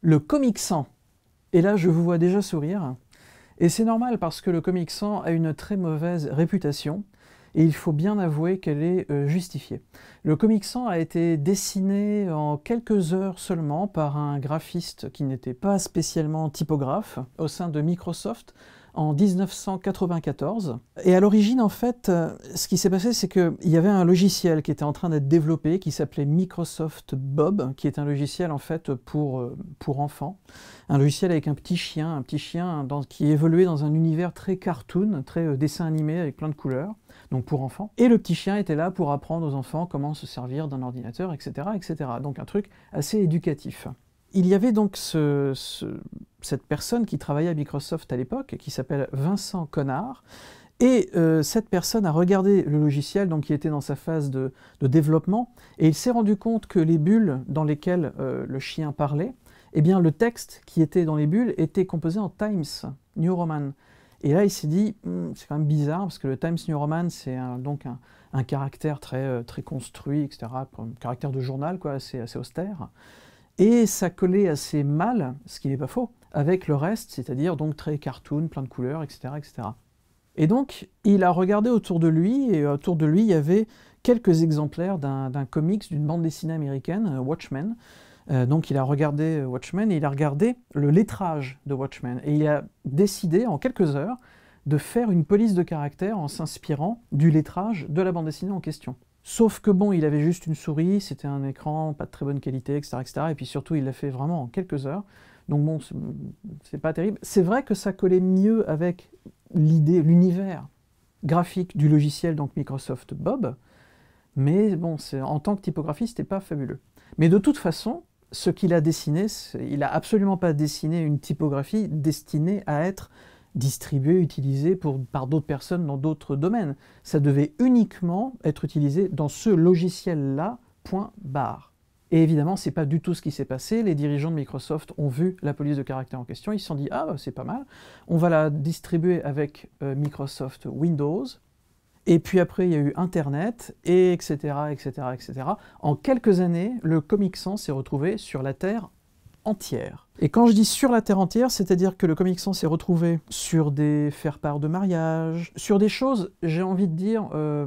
le Comic Sans, Et là, je vous vois déjà sourire. Et c'est normal parce que le Comic Sans a une très mauvaise réputation et il faut bien avouer qu'elle est euh, justifiée. Le Comic Sans a été dessiné en quelques heures seulement par un graphiste qui n'était pas spécialement typographe au sein de Microsoft en 1994. Et à l'origine, en fait, euh, ce qui s'est passé, c'est qu'il y avait un logiciel qui était en train d'être développé qui s'appelait Microsoft Bob, qui est un logiciel en fait pour, euh, pour enfants. Un logiciel avec un petit chien, un petit chien dans, qui évoluait dans un univers très cartoon, très euh, dessin animé avec plein de couleurs, donc pour enfants. Et le petit chien était là pour apprendre aux enfants comment se servir d'un ordinateur, etc., etc. Donc un truc assez éducatif. Il y avait donc ce, cette personne qui travaillait à Microsoft à l'époque, qui s'appelle Vincent Connard, et euh, cette personne a regardé le logiciel, donc qui était dans sa phase de, développement, et il s'est rendu compte que les bulles dans lesquelles euh, le chien parlait, eh bien le texte qui était dans les bulles était composé en Times New Roman. Et là, il s'est dit, hmm, c'est quand même bizarre, parce que le Times New Roman, c'est un, donc un, caractère très, euh, très construit, un caractère de journal, quoi, assez, assez austère. Et ça collait assez mal, ce qui n'est pas faux, avec le reste, c'est-à-dire donc très cartoon, plein de couleurs, etc., etc. Et donc, il a regardé autour de lui, et autour de lui, il y avait quelques exemplaires d'un comics, d'une bande dessinée américaine, Watchmen. Euh, donc, il a regardé Watchmen, et il a regardé le lettrage de Watchmen. Et il a décidé, en quelques heures, de faire une police de caractère en s'inspirant du lettrage de la bande dessinée en question. Sauf que bon, il avait juste une souris, c'était un écran pas de très bonne qualité, etc., etc. Et puis surtout, il l'a fait vraiment en quelques heures. Donc bon, ce c'est pas terrible. C'est vrai que ça collait mieux avec l'idée, l'univers graphique du logiciel, donc Microsoft Bob, mais bon, en tant que typographie, n'était pas fabuleux. Mais de toute façon, ce qu'il a dessiné, il n'a absolument pas dessiné une typographie destinée à être distribuée, utilisée par d'autres personnes dans d'autres domaines. Ça devait uniquement être utilisé dans ce logiciel-là, point barre. Et évidemment, c'est pas du tout ce qui s'est passé. Les dirigeants de Microsoft ont vu la police de caractère en question. Ils se sont dit ah c'est pas mal, on va la distribuer avec euh, Microsoft Windows. Et puis après, il y a eu Internet, et etc., etc., etc. En quelques années, le Comic Sans s'est retrouvé sur la Terre entière. Et quand je dis sur la Terre entière, c'est-à-dire que le Comic Sans s'est retrouvé sur des faire-part de mariage, sur des choses, j'ai envie de dire, euh,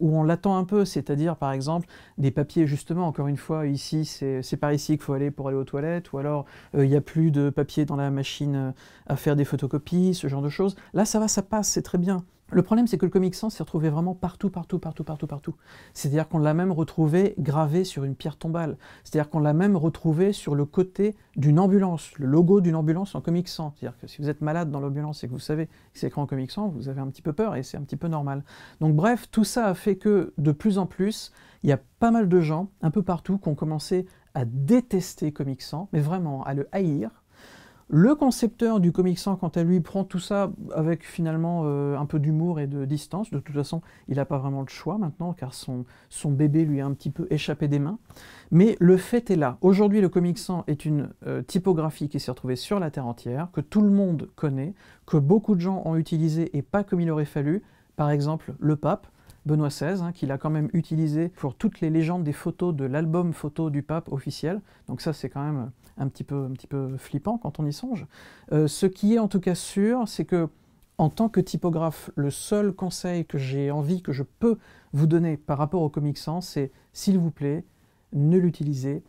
où on l'attend un peu, c'est-à-dire par exemple des papiers justement, encore une fois, ici c'est par ici qu'il faut aller pour aller aux toilettes, ou alors euh, il n'y a plus de papier dans la machine euh, à faire des photocopies, ce genre de choses. Là ça va, ça passe, c'est très bien. Le problème, c'est que le Comic Sans s'est retrouvé vraiment partout, partout, partout, partout, partout. C'est-à-dire qu'on l'a même retrouvé gravé sur une pierre tombale. C'est-à-dire qu'on l'a même retrouvé sur le côté d'une ambulance, le logo d'une ambulance en Comic Sans. C'est-à-dire que si vous êtes malade dans l'ambulance et que vous savez que c'est écrit en Comic Sans, vous avez un petit peu peur et c'est un petit peu normal. Donc bref, tout ça a fait que de plus en plus, il y a pas mal de gens, un peu partout, qui ont commencé à détester Comic Sans, mais vraiment à le haïr, le concepteur du Comic sans, quant à lui, prend tout ça avec finalement euh, un peu d'humour et de distance. De toute façon, il n'a pas vraiment le choix maintenant, car son, son bébé lui a un petit peu échappé des mains. Mais le fait est là. Aujourd'hui, le Comic sans est une euh, typographie qui s'est retrouvée sur la Terre entière, que tout le monde connaît, que beaucoup de gens ont utilisé et pas comme il aurait fallu. Par exemple, le pape. Benoît XVI, hein, qu'il a quand même utilisé pour toutes les légendes des photos de l'album photo du pape officiel. Donc ça, c'est quand même un petit peu, un petit peu flippant quand on y songe. Euh, ce qui est en tout cas sûr, c'est que en tant que typographe, le seul conseil que j'ai envie, que je peux vous donner par rapport au Comic Sans, c'est s'il vous plaît, ne l'utilisez